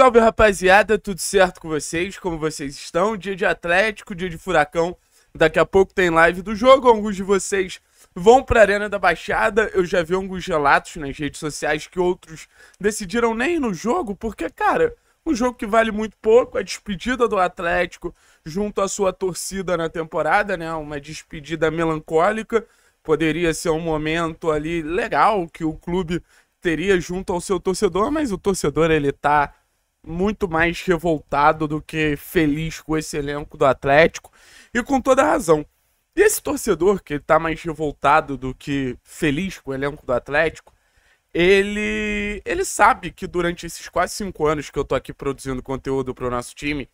Salve rapaziada, tudo certo com vocês? Como vocês estão? Dia de Atlético, dia de Furacão. Daqui a pouco tem live do jogo. Alguns de vocês vão para a Arena da Baixada. Eu já vi alguns relatos nas redes sociais que outros decidiram nem ir no jogo, porque, cara, um jogo que vale muito pouco. A despedida do Atlético junto à sua torcida na temporada, né? Uma despedida melancólica. Poderia ser um momento ali legal que o clube teria junto ao seu torcedor, mas o torcedor ele tá muito mais revoltado do que feliz com esse elenco do Atlético e com toda razão. E esse torcedor que está mais revoltado do que feliz com o elenco do Atlético, ele ele sabe que durante esses quase cinco anos que eu tô aqui produzindo conteúdo para o nosso time,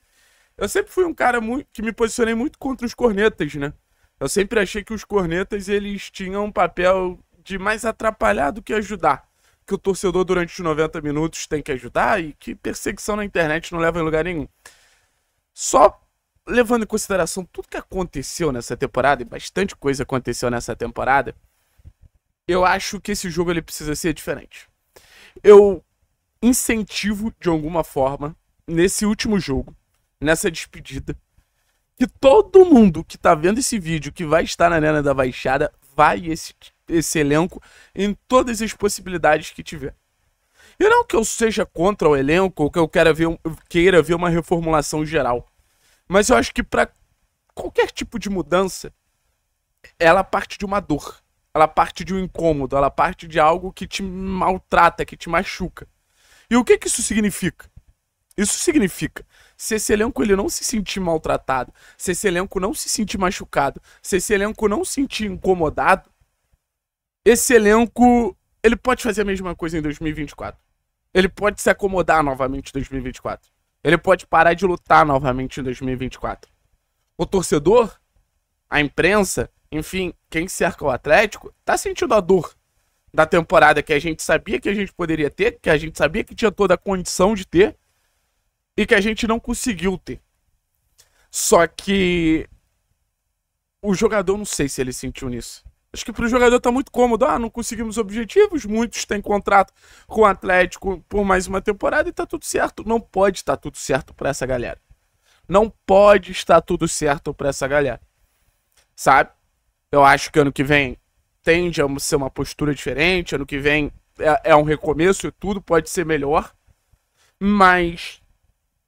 eu sempre fui um cara muito, que me posicionei muito contra os cornetas, né? Eu sempre achei que os cornetas eles tinham um papel de mais atrapalhar do que ajudar que o torcedor durante os 90 minutos tem que ajudar e que perseguição na internet não leva em lugar nenhum. Só levando em consideração tudo que aconteceu nessa temporada, e bastante coisa aconteceu nessa temporada, eu acho que esse jogo ele precisa ser diferente. Eu incentivo de alguma forma nesse último jogo, nessa despedida, que todo mundo que tá vendo esse vídeo, que vai estar na Arena da Baixada, vai esse, esse elenco em todas as possibilidades que tiver. E não que eu seja contra o elenco ou que eu queira ver, queira ver uma reformulação geral. Mas eu acho que para qualquer tipo de mudança, ela parte de uma dor. Ela parte de um incômodo, ela parte de algo que te maltrata, que te machuca. E o que, que isso significa? Isso significa, se esse elenco ele não se sentir maltratado, se esse elenco não se sentir machucado, se esse elenco não se sentir incomodado, esse elenco, ele pode fazer a mesma coisa em 2024. Ele pode se acomodar novamente em 2024. Ele pode parar de lutar novamente em 2024. O torcedor, a imprensa, enfim, quem cerca o Atlético, tá sentindo a dor da temporada que a gente sabia que a gente poderia ter, que a gente sabia que tinha toda a condição de ter e que a gente não conseguiu ter. Só que o jogador não sei se ele sentiu nisso. Acho que para o jogador tá muito cômodo. Ah, não conseguimos objetivos. Muitos têm contrato com o Atlético por mais uma temporada e tá tudo certo. Não pode estar tudo certo para essa galera. Não pode estar tudo certo para essa galera. Sabe? Eu acho que ano que vem tende a ser uma postura diferente. Ano que vem é, é um recomeço e tudo pode ser melhor. Mas,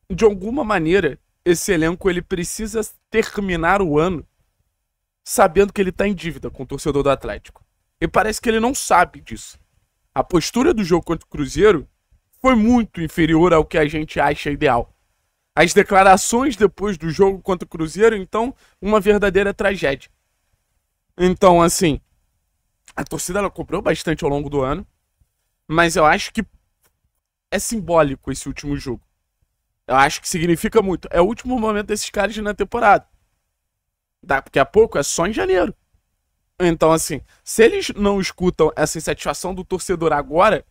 de alguma maneira, esse elenco ele precisa terminar o ano sabendo que ele tá em dívida com o torcedor do Atlético. E parece que ele não sabe disso. A postura do jogo contra o Cruzeiro foi muito inferior ao que a gente acha ideal. As declarações depois do jogo contra o Cruzeiro, então, uma verdadeira tragédia. Então, assim, a torcida ela cobrou bastante ao longo do ano, mas eu acho que é simbólico esse último jogo. Eu acho que significa muito. É o último momento desses caras na temporada daqui a pouco é só em janeiro. Então, assim, se eles não escutam essa insatisfação do torcedor agora,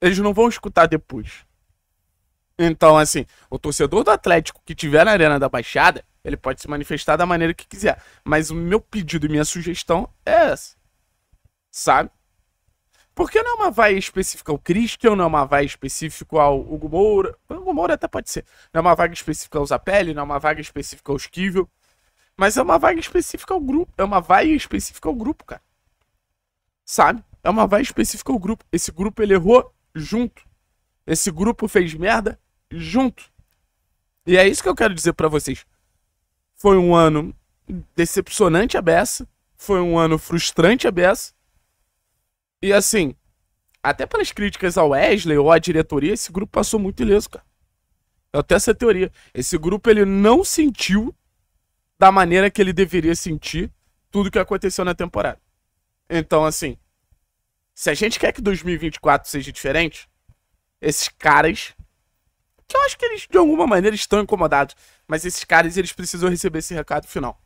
eles não vão escutar depois. Então, assim, o torcedor do Atlético que tiver na Arena da Baixada, ele pode se manifestar da maneira que quiser. Mas o meu pedido e minha sugestão é essa. Sabe? Porque não é uma vai específica ao Christian, não é uma vai específica ao Hugo Moura. O Hugo Moura até pode ser. Não é uma vaga específica ao Zapelli, não é uma vaga específica ao Esquivel. Mas é uma vaga específica ao grupo. É uma vaga específica ao grupo, cara. Sabe? É uma vaga específica ao grupo. Esse grupo ele errou junto. Esse grupo fez merda junto. E é isso que eu quero dizer para vocês. Foi um ano decepcionante a beça. Foi um ano frustrante a beça. E assim, até pelas críticas ao Wesley ou à diretoria, esse grupo passou muito ileso, cara. Eu tenho essa teoria. Esse grupo ele não sentiu da maneira que ele deveria sentir tudo que aconteceu na temporada. Então, assim, se a gente quer que 2024 seja diferente, esses caras, que eu acho que eles de alguma maneira estão incomodados, mas esses caras eles precisam receber esse recado final.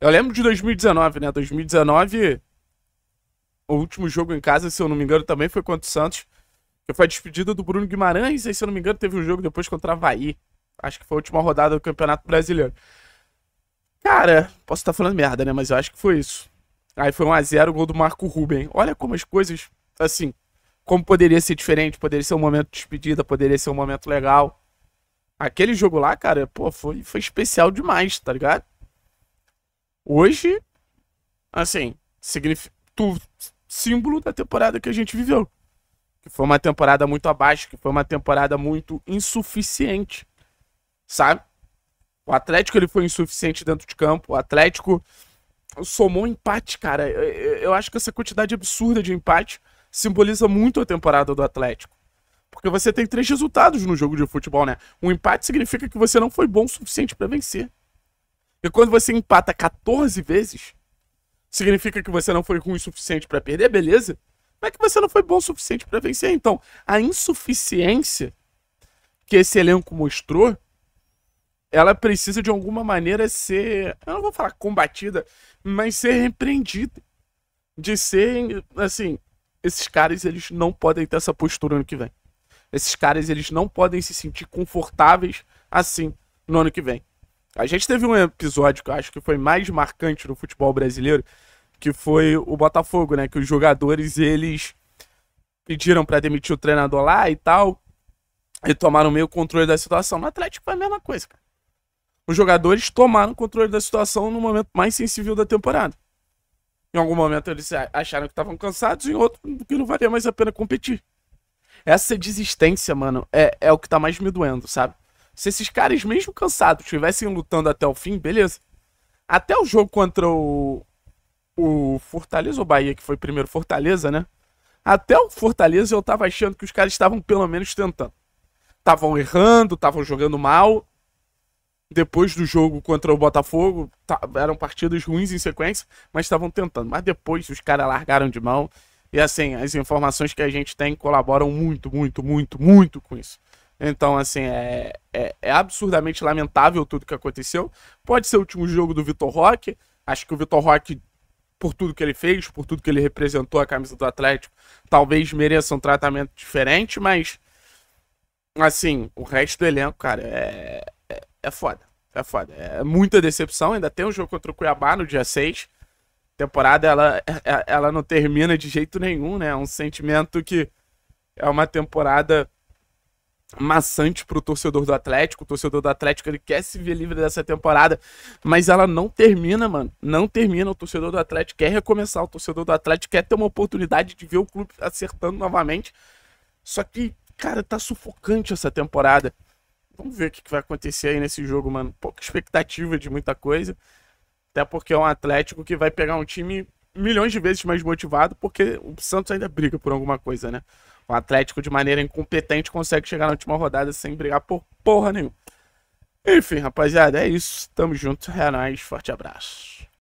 Eu lembro de 2019, né? 2019, o último jogo em casa, se eu não me engano, também foi contra o Santos, que foi a despedida do Bruno Guimarães, e se eu não me engano, teve um jogo depois contra o Havaí. Acho que foi a última rodada do Campeonato Brasileiro. Cara, posso estar falando merda, né? Mas eu acho que foi isso. Aí foi 1x0 o gol do Marco Ruben. Olha como as coisas, assim, como poderia ser diferente, poderia ser um momento de despedida, poderia ser um momento legal. Aquele jogo lá, cara, pô, foi, foi especial demais, tá ligado? Hoje, assim, significa tu, símbolo da temporada que a gente viveu. Que foi uma temporada muito abaixo, que foi uma temporada muito insuficiente, sabe? O Atlético ele foi insuficiente dentro de campo. O Atlético somou empate, cara. Eu acho que essa quantidade absurda de empate simboliza muito a temporada do Atlético. Porque você tem três resultados no jogo de futebol, né? Um empate significa que você não foi bom o suficiente para vencer. E quando você empata 14 vezes, significa que você não foi ruim o suficiente para perder, beleza? Mas que você não foi bom o suficiente para vencer. Então, a insuficiência que esse elenco mostrou ela precisa de alguma maneira ser, eu não vou falar combatida, mas ser repreendida. De ser, assim, esses caras eles não podem ter essa postura ano que vem. Esses caras eles não podem se sentir confortáveis assim no ano que vem. A gente teve um episódio que eu acho que foi mais marcante no futebol brasileiro, que foi o Botafogo, né? Que os jogadores eles pediram para demitir o treinador lá e tal, e tomaram meio controle da situação. No Atlético foi a mesma coisa, cara. Os jogadores tomaram o controle da situação no momento mais sensível da temporada. Em algum momento eles acharam que estavam cansados, em outro que não valia mais a pena competir. Essa desistência, mano, é, é o que tá mais me doendo, sabe? Se esses caras, mesmo cansados, estivessem lutando até o fim, beleza. Até o jogo contra o, o Fortaleza ou Bahia, que foi primeiro Fortaleza, né? Até o Fortaleza eu tava achando que os caras estavam pelo menos tentando. Estavam errando, estavam jogando mal, depois do jogo contra o Botafogo, tá, eram partidas ruins em sequência, mas estavam tentando. Mas depois os caras largaram de mão. E assim, as informações que a gente tem colaboram muito, muito, muito, muito com isso. Então, assim, é, é, é absurdamente lamentável tudo que aconteceu. Pode ser o último jogo do Vitor Roque. Acho que o Vitor Roque, por tudo que ele fez, por tudo que ele representou a camisa do Atlético, talvez mereça um tratamento diferente, mas. Assim, o resto do elenco, cara, é, é foda. É foda. É muita decepção. Ainda tem um jogo contra o Cuiabá no dia 6. Temporada ela, é, é, ela não termina de jeito nenhum, né? É um sentimento que é uma temporada maçante pro torcedor do Atlético. O torcedor do Atlético ele quer se ver livre dessa temporada, mas ela não termina, mano. Não termina. O torcedor do Atlético quer recomeçar. O torcedor do Atlético quer ter uma oportunidade de ver o clube acertando novamente. Só que, cara, tá sufocante essa temporada. Vamos ver o que, vai acontecer aí nesse jogo, mano. Pouca expectativa de muita coisa. Até porque é um Atlético que vai pegar um time milhões de vezes mais motivado, porque o Santos ainda briga por alguma coisa, né? O Atlético, de maneira incompetente, consegue chegar na última rodada sem brigar por porra nenhuma. Enfim, rapaziada, é isso. Tamo junto. É nóis. Forte abraço.